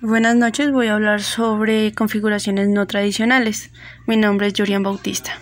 Buenas noches, voy a hablar sobre configuraciones no tradicionales. Mi nombre es Yurian Bautista.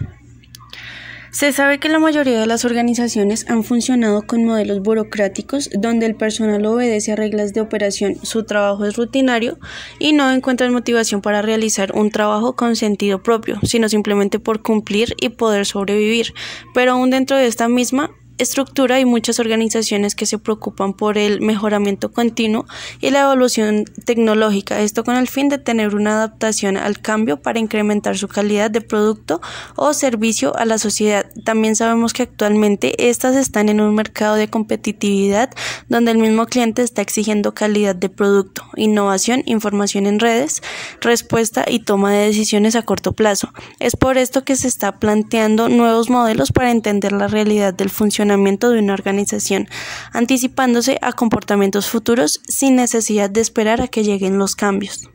Se sabe que la mayoría de las organizaciones han funcionado con modelos burocráticos donde el personal obedece a reglas de operación, su trabajo es rutinario y no encuentra motivación para realizar un trabajo con sentido propio, sino simplemente por cumplir y poder sobrevivir. Pero aún dentro de esta misma estructura y muchas organizaciones que se preocupan por el mejoramiento continuo y la evolución tecnológica, esto con el fin de tener una adaptación al cambio para incrementar su calidad de producto o servicio a la sociedad. También sabemos que actualmente estas están en un mercado de competitividad donde el mismo cliente está exigiendo calidad de producto, innovación, información en redes, respuesta y toma de decisiones a corto plazo. Es por esto que se está planteando nuevos modelos para entender la realidad del funcionamiento de una organización, anticipándose a comportamientos futuros sin necesidad de esperar a que lleguen los cambios.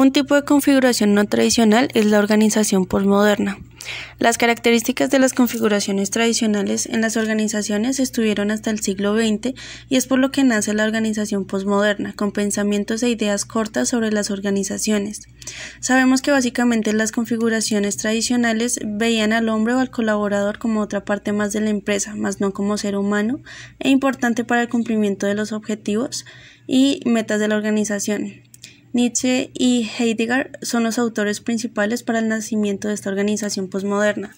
Un tipo de configuración no tradicional es la organización postmoderna. Las características de las configuraciones tradicionales en las organizaciones estuvieron hasta el siglo XX y es por lo que nace la organización posmoderna, con pensamientos e ideas cortas sobre las organizaciones. Sabemos que básicamente las configuraciones tradicionales veían al hombre o al colaborador como otra parte más de la empresa, más no como ser humano e importante para el cumplimiento de los objetivos y metas de la organización. Nietzsche y Heidegger son los autores principales para el nacimiento de esta organización posmoderna,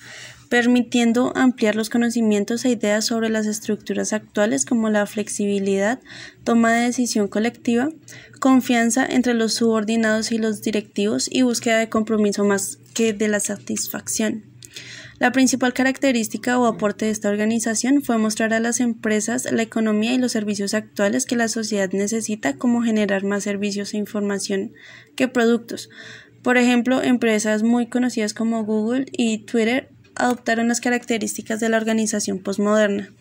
permitiendo ampliar los conocimientos e ideas sobre las estructuras actuales como la flexibilidad, toma de decisión colectiva, confianza entre los subordinados y los directivos y búsqueda de compromiso más que de la satisfacción. La principal característica o aporte de esta organización fue mostrar a las empresas la economía y los servicios actuales que la sociedad necesita, como generar más servicios e información que productos. Por ejemplo, empresas muy conocidas como Google y Twitter adoptaron las características de la organización posmoderna.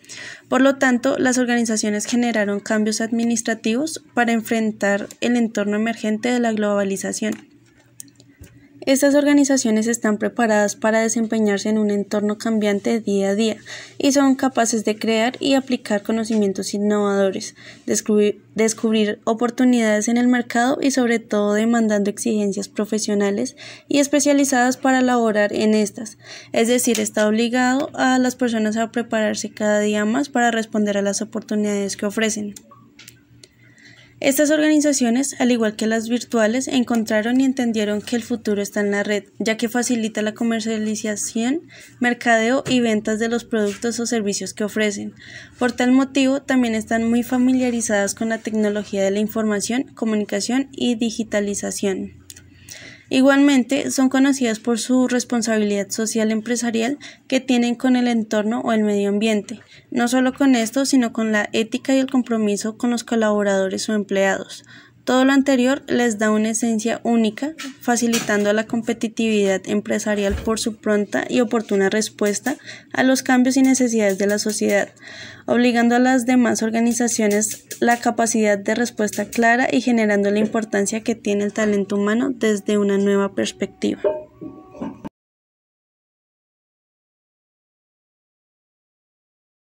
Por lo tanto, las organizaciones generaron cambios administrativos para enfrentar el entorno emergente de la globalización. Estas organizaciones están preparadas para desempeñarse en un entorno cambiante día a día y son capaces de crear y aplicar conocimientos innovadores, descubrir, oportunidades en el mercado y sobre todo demandando exigencias profesionales y especializadas para laborar en estas. Es decir, está obligado a las personas a prepararse cada día más para responder a las oportunidades que ofrecen. Estas organizaciones, al igual que las virtuales, encontraron y entendieron que el futuro está en la red, ya que facilita la comercialización, mercadeo y ventas de los productos o servicios que ofrecen. Por tal motivo, también están muy familiarizadas con la tecnología de la información, comunicación y digitalización. Igualmente, son conocidas por su responsabilidad social empresarial que tienen con el entorno o el medio ambiente, no solo con esto, sino con la ética y el compromiso con los colaboradores o empleados. Todo lo anterior les da una esencia única, facilitando la competitividad empresarial por su pronta y oportuna respuesta a los cambios y necesidades de la sociedad, obligando a las demás organizaciones la capacidad de respuesta clara y generando la importancia que tiene el talento humano desde una nueva perspectiva.